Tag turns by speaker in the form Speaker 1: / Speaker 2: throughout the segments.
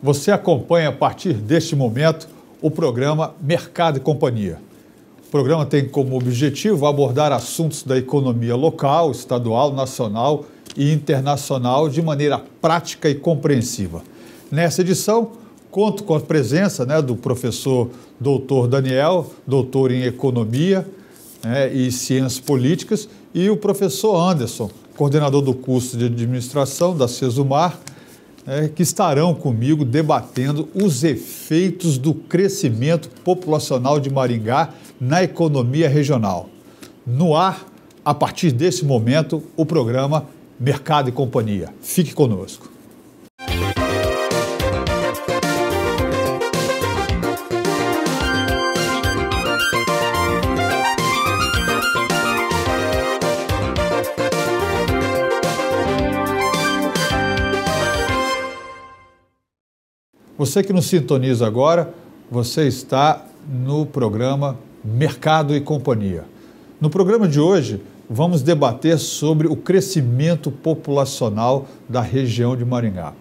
Speaker 1: Você acompanha a partir deste momento o programa Mercado e Companhia. O programa tem como objetivo abordar assuntos da economia local, estadual, nacional e internacional de maneira prática e compreensiva. Nessa edição, conto com a presença né, do professor doutor Daniel, doutor em Economia né, e Ciências Políticas, e o professor Anderson, coordenador do curso de administração da CESUMAR é, que estarão comigo debatendo os efeitos do crescimento populacional de Maringá na economia regional. No ar, a partir desse momento, o programa Mercado e Companhia. Fique conosco. Você que nos sintoniza agora, você está no programa Mercado e Companhia. No programa de hoje, vamos debater sobre o crescimento populacional da região de Maringá.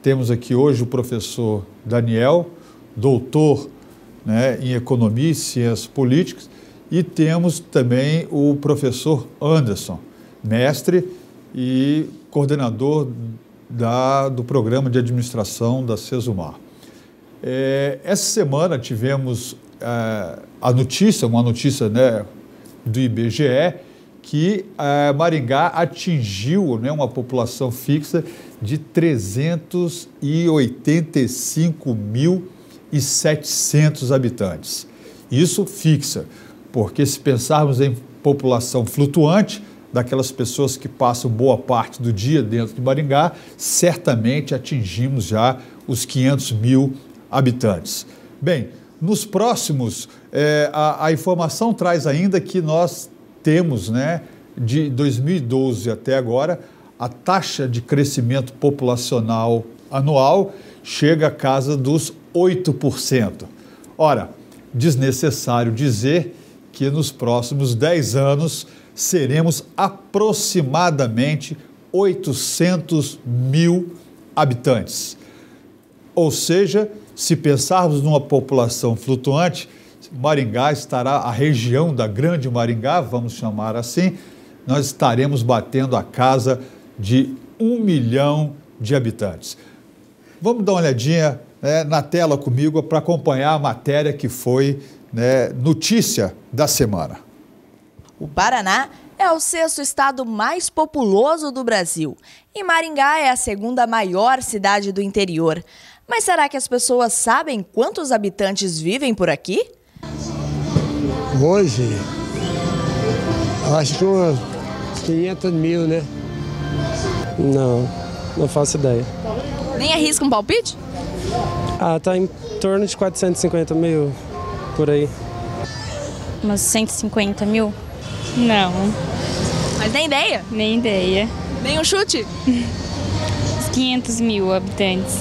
Speaker 1: Temos aqui hoje o professor Daniel, doutor né, em Economia e Ciências Políticas, e temos também o professor Anderson, mestre e coordenador da, do programa de administração da Cesumar. É, essa semana tivemos é, a notícia, uma notícia né, do IBGE, que é, Maringá atingiu né, uma população fixa de 385.700 habitantes. Isso fixa, porque se pensarmos em população flutuante, daquelas pessoas que passam boa parte do dia dentro de Maringá, certamente atingimos já os 500 mil habitantes. Bem, nos próximos, é, a, a informação traz ainda que nós temos, né, de 2012 até agora, a taxa de crescimento populacional anual chega à casa dos 8%. Ora, desnecessário dizer que nos próximos 10 anos seremos aproximadamente 800 mil habitantes. Ou seja, se pensarmos numa população flutuante, Maringá estará, a região da Grande Maringá, vamos chamar assim, nós estaremos batendo a casa de um milhão de habitantes. Vamos dar uma olhadinha né, na tela comigo para acompanhar a matéria que foi né, notícia da semana.
Speaker 2: O Paraná é o sexto estado mais populoso do Brasil e Maringá é a segunda maior cidade do interior. Mas será que as pessoas sabem quantos habitantes vivem por aqui? Hoje, acho que umas
Speaker 3: 500 mil, né?
Speaker 4: Não, não faço ideia.
Speaker 2: Nem arrisca um palpite?
Speaker 4: Ah, tá em torno de 450 mil, por aí.
Speaker 2: Umas 150 mil? Não. Mas nem ideia? Nem ideia. Nem um chute? 500 mil habitantes.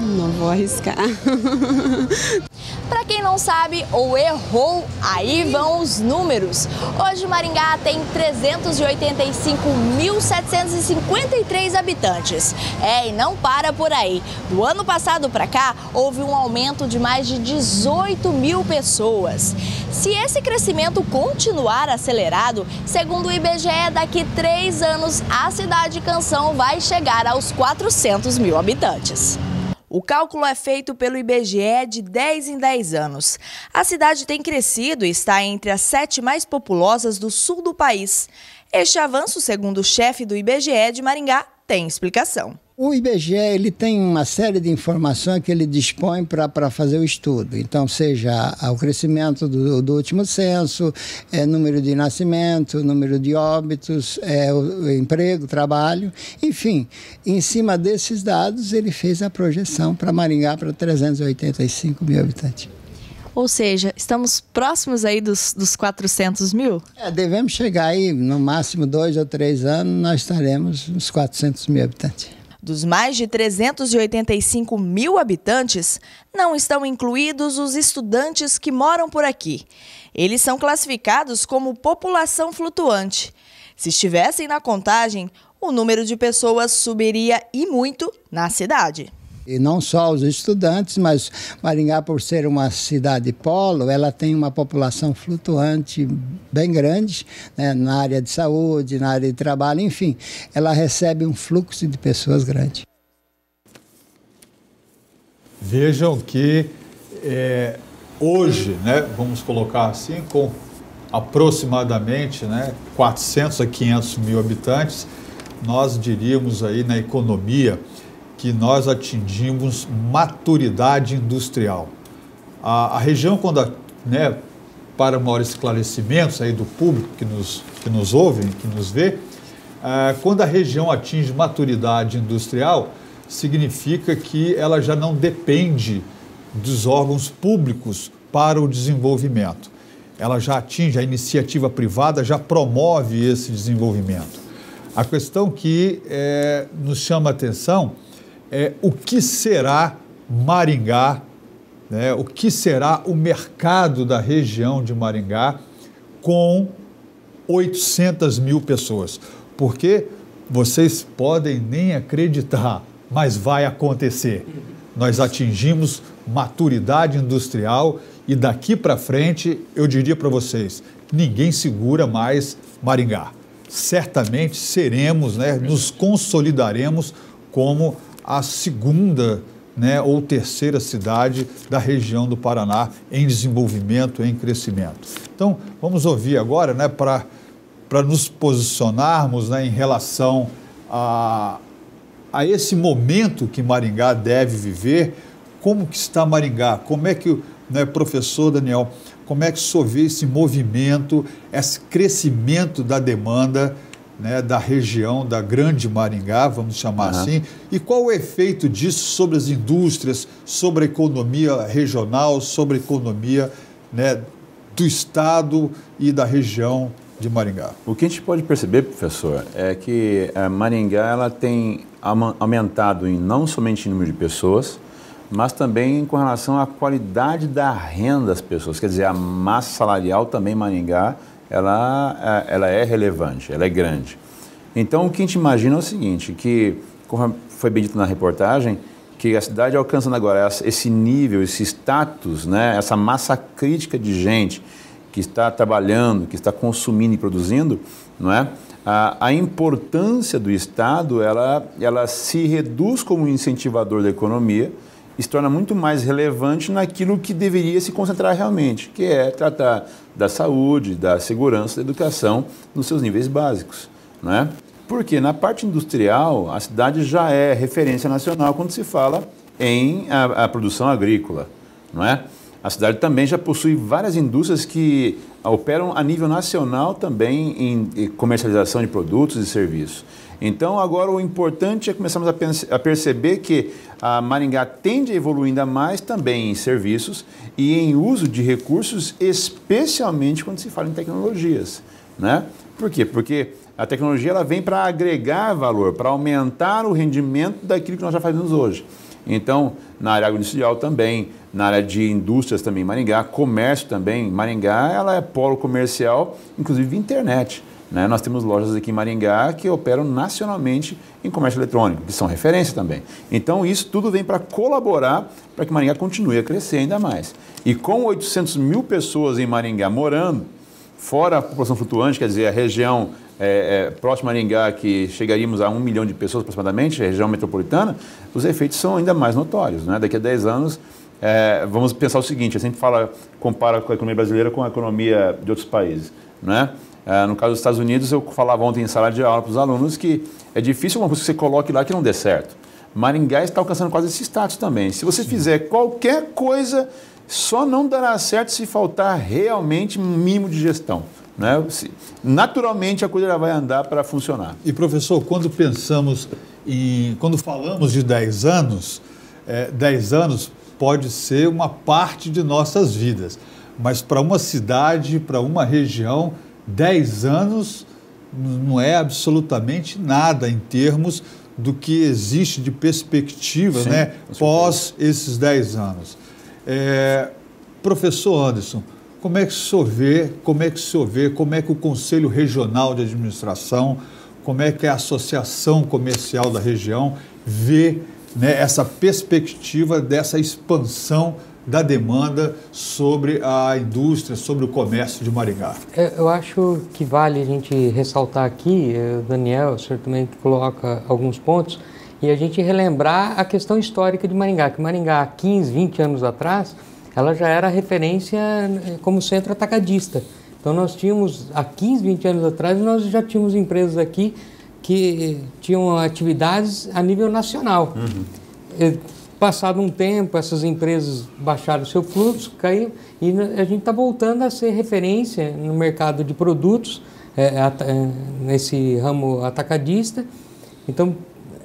Speaker 2: Não vou arriscar. Para quem não sabe ou errou, aí vão os números. Hoje Maringá tem 385.753 habitantes. É, e não para por aí. Do ano passado para cá, houve um aumento de mais de 18 mil pessoas. Se esse crescimento continuar acelerado, segundo o IBGE, daqui três anos a cidade Canção vai chegar aos 400 mil habitantes. O cálculo é feito pelo IBGE de 10 em 10 anos. A cidade tem crescido e está entre as sete mais populosas do sul do país. Este avanço, segundo o chefe do IBGE de Maringá, tem explicação. O IBGE ele tem uma série de informações que ele dispõe para fazer o estudo. Então, seja o crescimento do, do último censo, é, número de nascimento, número de óbitos, é, o, o emprego, trabalho, enfim. Em cima desses dados, ele fez a projeção para Maringá para 385 mil habitantes. Ou seja, estamos próximos aí dos, dos 400 mil? É, devemos chegar aí, no máximo dois ou três anos, nós estaremos nos 400 mil habitantes. Dos mais de 385 mil habitantes, não estão incluídos os estudantes que moram por aqui. Eles são classificados como população flutuante. Se estivessem na contagem, o número de pessoas subiria e muito na cidade. E não só os estudantes, mas Maringá, por ser uma cidade polo, ela tem uma população flutuante bem grande, né, na área de saúde, na área de trabalho, enfim, ela recebe um fluxo de pessoas grande.
Speaker 1: Vejam que é, hoje, né, vamos colocar assim, com aproximadamente né, 400 a 500 mil habitantes, nós diríamos aí na economia que nós atingimos maturidade industrial. A, a região, quando a, né, para maior esclarecimento aí do público que nos, que nos ouve, que nos vê, é, quando a região atinge maturidade industrial, significa que ela já não depende dos órgãos públicos para o desenvolvimento. Ela já atinge, a iniciativa privada já promove esse desenvolvimento. A questão que é, nos chama a atenção é, o que será Maringá, né, o que será o mercado da região de Maringá com 800 mil pessoas. Porque vocês podem nem acreditar, mas vai acontecer. Nós atingimos maturidade industrial e daqui para frente, eu diria para vocês, ninguém segura mais Maringá. Certamente seremos, né, nos consolidaremos como a segunda né, ou terceira cidade da região do Paraná em desenvolvimento, em crescimento. Então, vamos ouvir agora né, para nos posicionarmos né, em relação a, a esse momento que Maringá deve viver. Como que está Maringá? Como é que, né, professor Daniel, como é que o senhor vê esse movimento, esse crescimento da demanda né, da região da Grande Maringá, vamos chamar uhum. assim, e qual o efeito disso sobre as indústrias, sobre a economia regional, sobre a economia né, do Estado e da região de Maringá?
Speaker 3: O que a gente pode perceber, professor, é que eh, Maringá ela tem aumentado em não somente em número de pessoas, mas também com relação à qualidade da renda das pessoas. Quer dizer, a massa salarial também Maringá ela, ela é relevante, ela é grande. Então, o que a gente imagina é o seguinte, que, como foi bem dito na reportagem, que a cidade alcançando agora esse nível, esse status, né, essa massa crítica de gente que está trabalhando, que está consumindo e produzindo, não é? A, a importância do Estado, ela, ela se reduz como incentivador da economia, se torna muito mais relevante naquilo que deveria se concentrar realmente, que é tratar da saúde, da segurança, da educação nos seus níveis básicos. Né? Porque na parte industrial, a cidade já é referência nacional quando se fala em a, a produção agrícola. Não é? A cidade também já possui várias indústrias que operam a nível nacional também em comercialização de produtos e serviços. Então, agora o importante é começarmos a, a perceber que a Maringá tende a evoluir ainda mais também em serviços e em uso de recursos, especialmente quando se fala em tecnologias. Né? Por quê? Porque a tecnologia ela vem para agregar valor, para aumentar o rendimento daquilo que nós já fazemos hoje. Então, na área agroindustrial também, na área de indústrias também, Maringá, comércio também, Maringá, ela é polo comercial, inclusive internet. Né? Nós temos lojas aqui em Maringá que operam nacionalmente em comércio eletrônico, que são referência também. Então, isso tudo vem para colaborar para que Maringá continue a crescer ainda mais. E com 800 mil pessoas em Maringá morando, fora a população flutuante, quer dizer, a região é, é, próxima a Maringá, que chegaríamos a um milhão de pessoas aproximadamente, a região metropolitana, os efeitos são ainda mais notórios. Né? Daqui a 10 anos, é, vamos pensar o seguinte, a gente fala compara com a economia brasileira com a economia de outros países. Né? É, no caso dos Estados Unidos, eu falava ontem em sala de aula para os alunos que é difícil uma coisa que você coloque lá que não dê certo. Maringá está alcançando quase esse status também. Se você Sim. fizer qualquer coisa, só não dará certo se faltar realmente um mínimo de gestão. Né? Naturalmente a coisa já vai andar para funcionar. E professor, quando pensamos em. quando falamos de 10 anos,
Speaker 1: é, 10 anos pode ser uma parte de nossas vidas. Mas para uma cidade, para uma região, 10 anos não é absolutamente nada em termos do que existe de perspectiva Sim, né, pós esses 10 anos. É, professor Anderson, como é que o senhor vê, como é que o senhor vê, como é que o Conselho Regional de Administração, como é que a Associação Comercial da região vê né, essa perspectiva dessa expansão da demanda sobre a indústria, sobre o comércio de Maringá.
Speaker 4: É, eu acho que vale a gente ressaltar aqui, eh, Daniel, o senhor também coloca alguns pontos, e a gente relembrar a questão histórica de Maringá, que Maringá, há 15, 20 anos atrás, ela já era referência eh, como centro atacadista. Então nós tínhamos, há 15, 20 anos atrás, nós já tínhamos empresas aqui que eh, tinham atividades a nível nacional. Uhum. Passado um tempo, essas empresas baixaram seu fluxo, caiu e a gente está voltando a ser referência no mercado de produtos, é, é, é, nesse ramo atacadista. Então,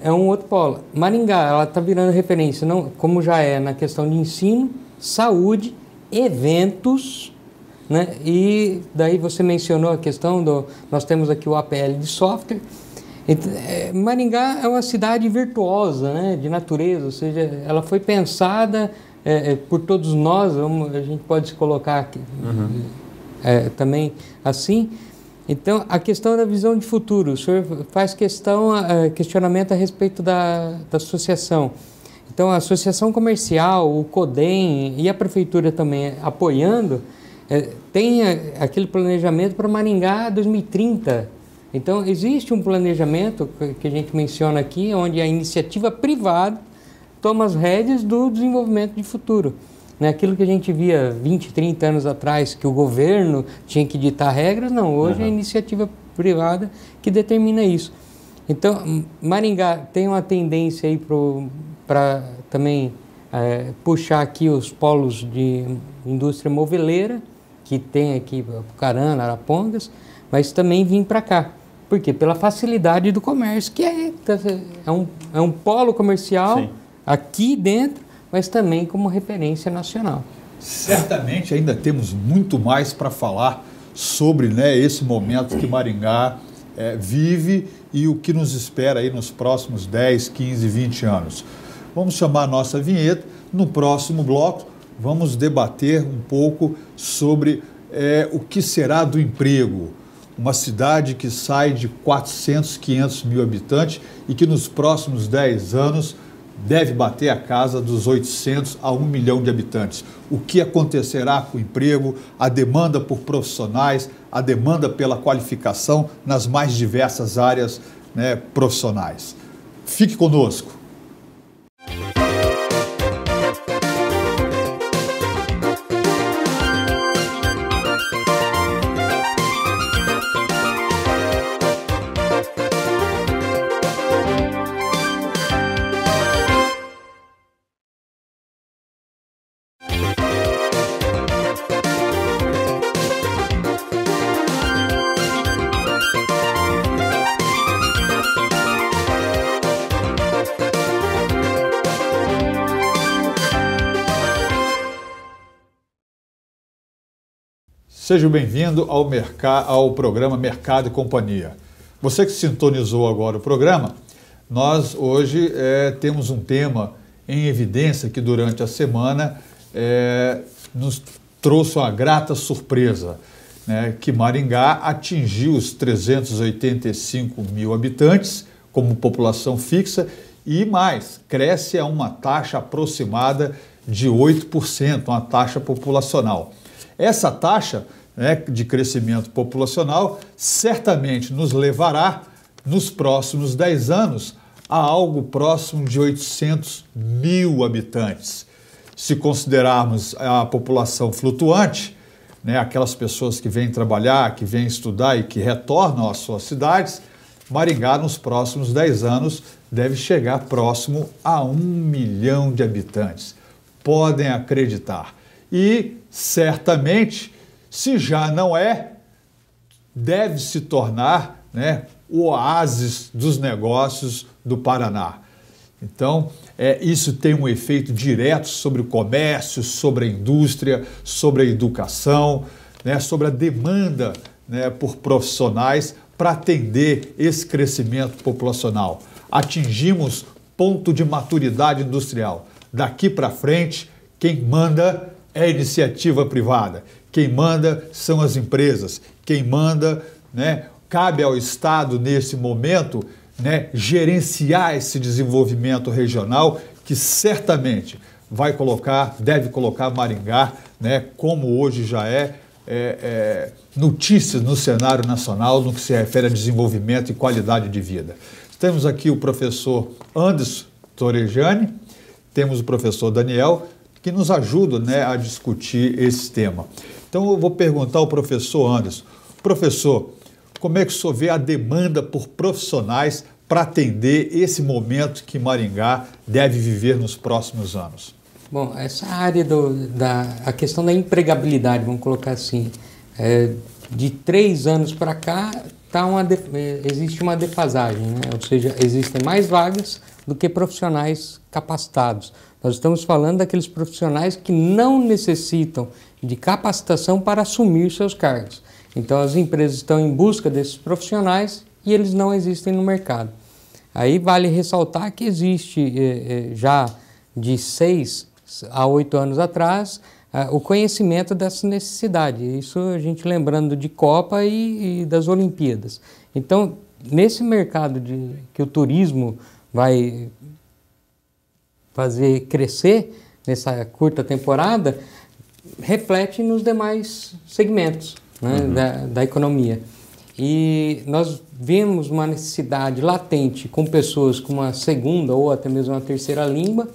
Speaker 4: é um outro polo. Maringá, ela está virando referência, não, como já é na questão de ensino, saúde, eventos, né? E daí você mencionou a questão do nós temos aqui o APL de software. É, Maringá é uma cidade virtuosa, né, de natureza, ou seja, ela foi pensada é, é, por todos nós, vamos, a gente pode se colocar aqui, uhum. é, também assim. Então, a questão da visão de futuro, o senhor faz questão, é, questionamento a respeito da, da associação. Então, a associação comercial, o CODEM e a prefeitura também apoiando, é, tem aquele planejamento para Maringá 2030, então, existe um planejamento que a gente menciona aqui, onde a iniciativa privada toma as rédeas do desenvolvimento de futuro. Né? Aquilo que a gente via 20, 30 anos atrás, que o governo tinha que ditar regras, não, hoje uhum. é a iniciativa privada que determina isso. Então, Maringá tem uma tendência aí para também é, puxar aqui os polos de indústria moveleira, que tem aqui Carana, Arapongas, mas também vir para cá. Por quê? Pela facilidade do comércio, que é, tá, é, um, é um polo comercial Sim. aqui dentro, mas também como referência nacional.
Speaker 1: Certamente ainda temos muito mais para falar sobre né, esse momento que Maringá é, vive e o que nos espera aí nos próximos 10, 15, 20 anos. Vamos chamar a nossa vinheta. No próximo bloco, vamos debater um pouco sobre é, o que será do emprego uma cidade que sai de 400, 500 mil habitantes e que nos próximos 10 anos deve bater a casa dos 800 a 1 milhão de habitantes. O que acontecerá com o emprego, a demanda por profissionais, a demanda pela qualificação nas mais diversas áreas né, profissionais. Fique conosco. Seja bem-vindo ao, ao programa Mercado e Companhia. Você que sintonizou agora o programa, nós hoje é, temos um tema em evidência que durante a semana é, nos trouxe uma grata surpresa, né, que Maringá atingiu os 385 mil habitantes como população fixa e mais, cresce a uma taxa aproximada de 8%, uma taxa populacional. Essa taxa né, de crescimento populacional certamente nos levará, nos próximos 10 anos, a algo próximo de 800 mil habitantes. Se considerarmos a população flutuante, né, aquelas pessoas que vêm trabalhar, que vêm estudar e que retornam às suas cidades, Maringá, nos próximos 10 anos, deve chegar próximo a um milhão de habitantes. Podem acreditar. E certamente se já não é, deve se tornar né, o oásis dos negócios do Paraná. Então, é, isso tem um efeito direto sobre o comércio, sobre a indústria, sobre a educação, né, sobre a demanda né, por profissionais para atender esse crescimento populacional. Atingimos ponto de maturidade industrial. Daqui para frente, quem manda é a iniciativa privada. Quem manda são as empresas. Quem manda, né, cabe ao Estado, nesse momento, né, gerenciar esse desenvolvimento regional que certamente vai colocar, deve colocar Maringá, né, como hoje já é, é, é, notícias no cenário nacional no que se refere a desenvolvimento e qualidade de vida. Temos aqui o professor Anderson Torejani, temos o professor Daniel, que nos ajuda né, a discutir esse tema. Então eu vou perguntar ao professor Anderson. Professor, como é que o senhor vê a demanda por profissionais para atender esse momento que Maringá deve viver nos próximos anos?
Speaker 4: Bom, essa área do, da a questão da empregabilidade, vamos colocar assim, é, de três anos para cá tá uma de, é, existe uma defasagem, né? ou seja, existem mais vagas do que profissionais capacitados. Nós estamos falando daqueles profissionais que não necessitam de capacitação para assumir seus cargos. Então as empresas estão em busca desses profissionais e eles não existem no mercado. Aí vale ressaltar que existe eh, eh, já de seis a oito anos atrás eh, o conhecimento dessa necessidade. Isso a gente lembrando de Copa e, e das Olimpíadas. Então, nesse mercado de, que o turismo vai fazer crescer nessa curta temporada, reflete nos demais segmentos né, uhum. da, da economia. E nós vemos uma necessidade latente com pessoas com uma segunda ou até mesmo uma terceira língua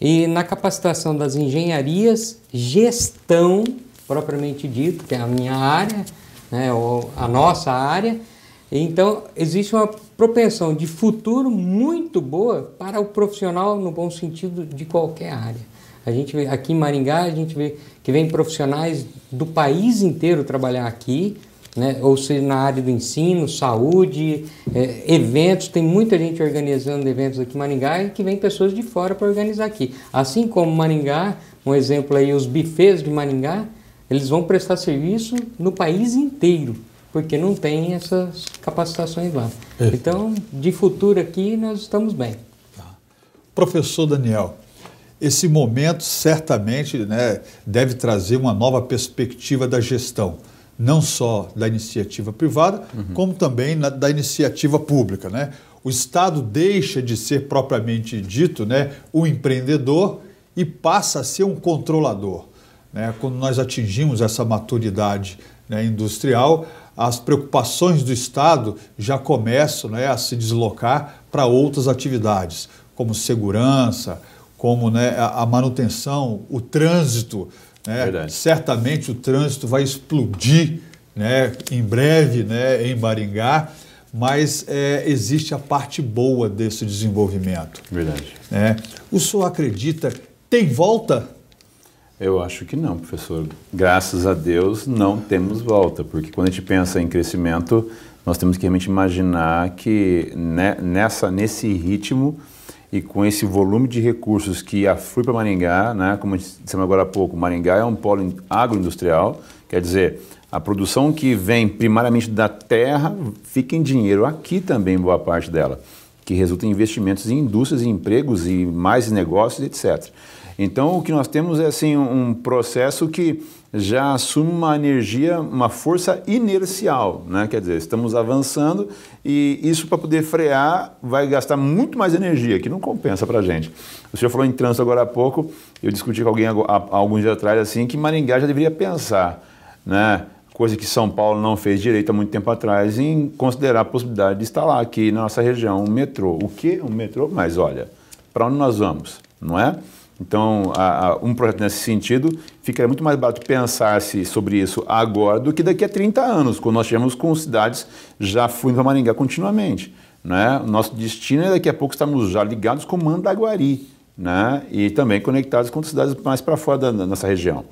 Speaker 4: e na capacitação das engenharias, gestão propriamente dito, que é a minha área, né, ou a nossa área. Então, existe uma propensão de futuro muito boa para o profissional no bom sentido de qualquer área. A gente vê aqui em Maringá, a gente vê que vem profissionais do país inteiro trabalhar aqui, né? ou seja, na área do ensino, saúde, é, eventos, tem muita gente organizando eventos aqui em Maringá e que vem pessoas de fora para organizar aqui. Assim como Maringá, um exemplo aí, os bufês de Maringá, eles vão prestar serviço no país inteiro, porque não tem essas capacitações lá. Perfeito.
Speaker 1: Então, de futuro aqui, nós estamos bem. Tá. Professor Daniel, esse momento certamente né, deve trazer uma nova perspectiva da gestão, não só da iniciativa privada, uhum. como também na, da iniciativa pública. Né? O Estado deixa de ser propriamente dito né, o empreendedor e passa a ser um controlador. Né? Quando nós atingimos essa maturidade né, industrial, as preocupações do Estado já começam né, a se deslocar para outras atividades, como segurança, como né, a manutenção, o trânsito. Né? Certamente o trânsito vai explodir né, em breve né, em Baringá mas é, existe a parte boa desse desenvolvimento.
Speaker 3: Verdade. Né?
Speaker 1: O senhor acredita, tem volta?
Speaker 3: Eu acho que não, professor. Graças a Deus não temos volta, porque quando a gente pensa em crescimento, nós temos que realmente imaginar que né, nessa, nesse ritmo e com esse volume de recursos que aflui para Maringá, né, como dissemos agora há pouco, Maringá é um polo agroindustrial, quer dizer, a produção que vem primariamente da terra fica em dinheiro aqui também, boa parte dela, que resulta em investimentos em indústrias, em empregos e mais negócios, etc. Então, o que nós temos é assim, um processo que já assume uma energia, uma força inercial, né? quer dizer, estamos avançando e isso para poder frear vai gastar muito mais energia, que não compensa para a gente. O senhor falou em trânsito agora há pouco, eu discuti com alguém há, há alguns dias atrás assim que Maringá já deveria pensar, né? coisa que São Paulo não fez direito há muito tempo atrás, em considerar a possibilidade de instalar aqui na nossa região um metrô. O que um metrô? Mas olha, para onde nós vamos, não é? Então, a, a, um projeto nesse sentido, fica muito mais barato pensar-se sobre isso agora do que daqui a 30 anos, quando nós tivemos com cidades já fluindo para Maringá continuamente. Né? O nosso destino é daqui a pouco estarmos já ligados com Mandaguari né? e também conectados com cidades mais para fora da, da, nossa região.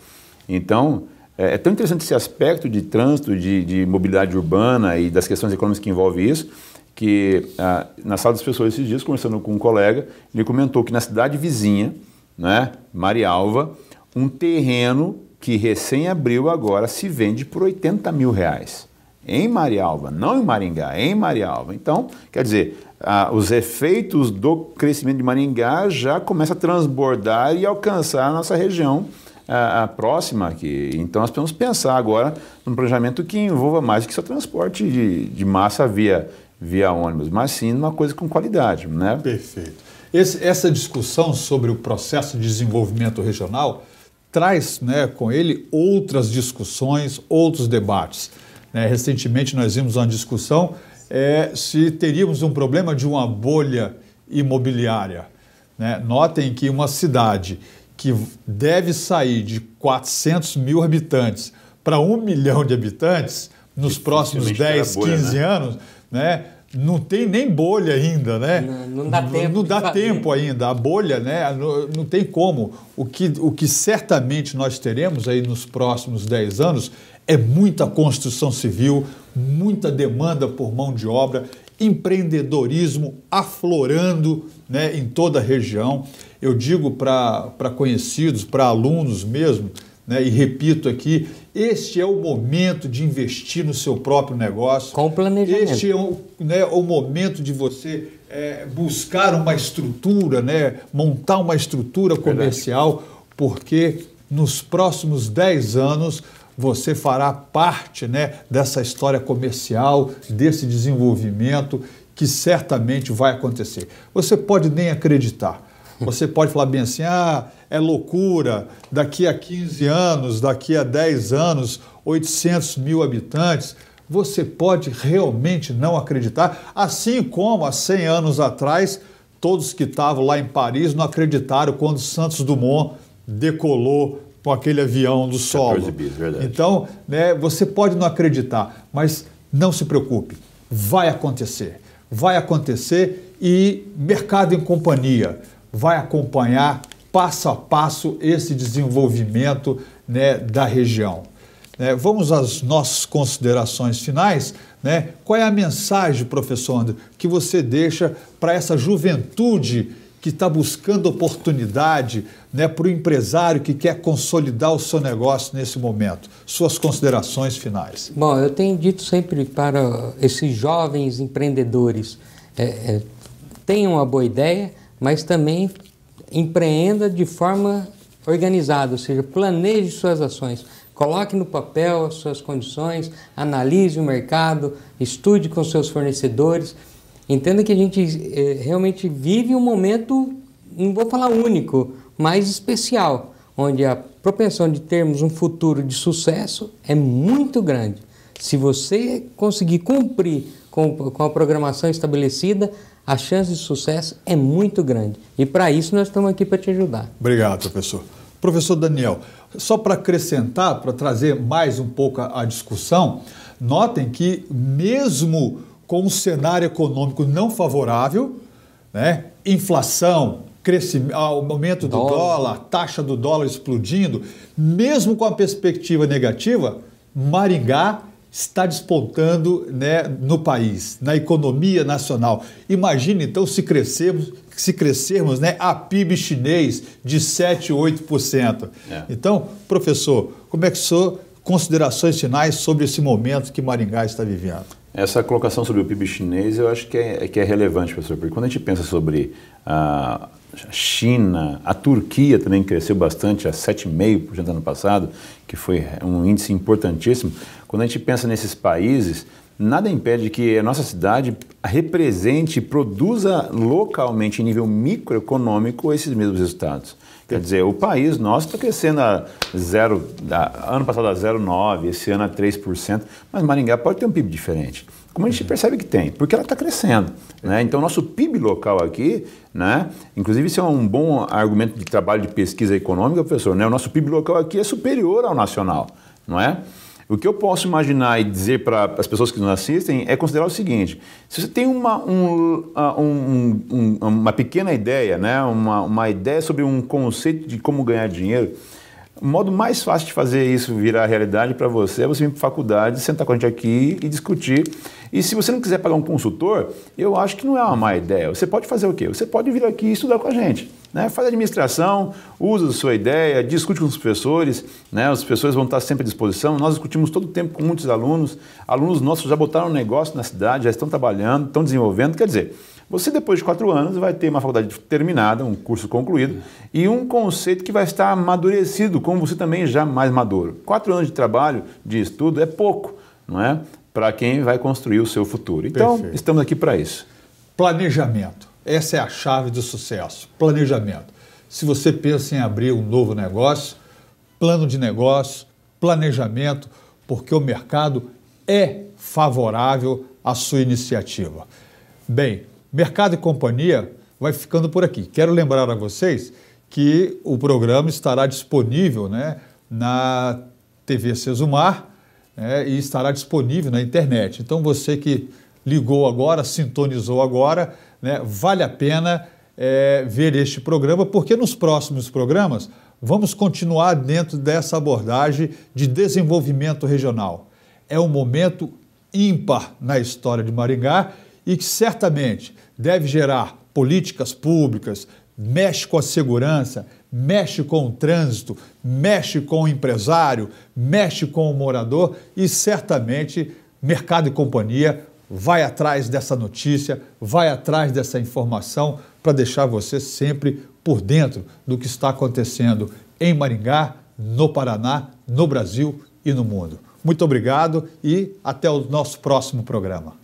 Speaker 3: Então, é, é, tão interessante esse aspecto de trânsito, de, de mobilidade urbana e das questões econômicas que envolve isso, que ah, na sala das pessoas esses dias, conversando com um colega, ele comentou que na cidade vizinha, né, Marialva, um terreno que recém abriu agora se vende por 80 mil reais. Em Marialva, não em Maringá, em Marialva. Então, quer dizer, ah, os efeitos do crescimento de Maringá já começam a transbordar e alcançar a nossa região a próxima aqui. Então nós precisamos pensar agora num planejamento que envolva mais que só transporte de, de massa via, via ônibus, mas sim uma coisa com qualidade. Né? Perfeito. Esse, essa discussão sobre o
Speaker 1: processo de desenvolvimento regional traz né, com ele outras discussões, outros debates. Né, recentemente nós vimos uma discussão é, se teríamos um problema de uma bolha imobiliária. Né? Notem que uma cidade que deve sair de 400 mil habitantes para 1 milhão de habitantes nos próximos 10, bolha, 15 né? anos, né? não tem nem bolha ainda, né? Não, não dá tempo. Não, não dá tempo ainda. A bolha, né? Não, não, tem como. O que, o que certamente nós teremos aí nos próximos 10 anos é muita construção civil, muita demanda por mão de obra, empreendedorismo aflorando né, em toda a região. Eu digo para conhecidos, para alunos mesmo, né? E repito aqui, este é o momento de investir no seu próprio negócio. Com planejamento. Este é o, né, o momento de você é, buscar uma estrutura, né, montar uma estrutura comercial, Verdade. porque nos próximos 10 anos você fará parte né, dessa história comercial, desse desenvolvimento que certamente vai acontecer. Você pode nem acreditar. Você pode falar bem assim, ah, é loucura, daqui a 15 anos, daqui a 10 anos, 800 mil habitantes, você pode realmente não acreditar, assim como há 100 anos atrás, todos que estavam lá em Paris não acreditaram quando Santos Dumont decolou com aquele avião do é solo. Bis, então, né, você pode não acreditar, mas não se preocupe, vai acontecer. Vai acontecer e mercado em companhia vai acompanhar passo a passo esse desenvolvimento né, da região. É, vamos às nossas considerações finais. Né? Qual é a mensagem, professor André, que você deixa para essa juventude que está buscando oportunidade, né, para o empresário que quer consolidar o seu negócio nesse momento? Suas considerações finais.
Speaker 4: Bom, eu tenho dito sempre para esses jovens empreendedores: é, é, tenham uma boa ideia, mas também empreenda de forma organizada, ou seja, planeje suas ações, coloque no papel as suas condições, analise o mercado, estude com seus fornecedores. Entenda que a gente eh, realmente vive um momento, não vou falar único, mas especial, onde a propensão de termos um futuro de sucesso é muito grande. Se você conseguir cumprir com, com a programação estabelecida, a chance de sucesso é muito grande. E para isso nós estamos aqui para te ajudar.
Speaker 1: Obrigado, professor. Professor Daniel, só para acrescentar, para trazer mais um pouco a, discussão, notem que mesmo com um cenário econômico não favorável, né, inflação, crescimento, aumento do dólar. dólar, taxa do dólar explodindo, mesmo com a perspectiva negativa, Maringá está despontando né, no país, na economia nacional. Imagine então se crescermos, se crescermos né, a PIB chinês de 7, 8%. É. Então, professor, como é que são considerações finais sobre esse momento que Maringá está vivendo?
Speaker 3: Essa colocação sobre o PIB chinês eu acho que é, é, que é relevante, professor, porque quando a gente pensa sobre a China, a Turquia também cresceu bastante, a 7,5% ano passado, que foi um índice importantíssimo. Quando a gente pensa nesses países, nada impede que a nossa cidade represente, produza localmente, em nível microeconômico, esses mesmos resultados. Quer dizer, o país nosso está crescendo a zero, a, ano passado a 0,9%, esse ano a 3%, mas Maringá pode ter um PIB diferente. Como a gente percebe que tem, porque ela está crescendo. Né? Então, nosso PIB local aqui, né? inclusive isso é um bom argumento de trabalho de pesquisa econômica, professor, né? o nosso PIB local aqui é superior ao nacional, não é? O que eu posso imaginar e dizer para as pessoas que nos assistem é considerar o seguinte: se você tem uma, ah, um, um, um, uma pequena ideia, né? uma, uma ideia sobre um conceito de como ganhar dinheiro, o modo mais fácil de fazer isso virar realidade para você é você vir para a faculdade, sentar com a gente aqui e discutir. E se você não quiser pagar um consultor, eu acho que não é uma má ideia. Você pode fazer o quê? Você pode vir aqui e estudar com a gente. Né? Faz administração, usa a sua ideia, discute com os professores, né? os professores vão estar sempre à disposição. Nós discutimos todo o tempo com muitos alunos. Alunos nossos já botaram um negócio na cidade, já estão trabalhando, estão desenvolvendo. Quer dizer, você, depois de quatro anos, vai ter uma faculdade terminada, um curso concluído e um conceito que vai estar amadurecido, como você também já mais maduro. Quatro anos de trabalho, de estudo, é pouco, não é? Para quem vai construir o seu futuro. Então, Perfeito. estamos aqui para isso.
Speaker 1: Planejamento. Essa é a chave do sucesso. Planejamento. Se você pensa em abrir um novo negócio, plano de negócio, planejamento, porque o mercado é favorável à sua iniciativa. Bem, Mercado e Companhia vai ficando por aqui. Quero lembrar a vocês que o programa estará disponível né, na TV Sesumar né, e estará disponível na internet. Então você que ligou agora, sintonizou agora, né, vale a pena é, ver este programa, porque nos próximos programas vamos continuar dentro dessa abordagem de desenvolvimento regional. É um momento ímpar na história de Maringá e que certamente deve gerar políticas públicas, mexe com a segurança, mexe com o trânsito, mexe com o empresário, mexe com o morador e certamente mercado e companhia vai atrás dessa notícia, vai atrás dessa informação para deixar você sempre por dentro do que está acontecendo em Maringá, no Paraná, no Brasil e no mundo. Muito obrigado e até o nosso próximo programa.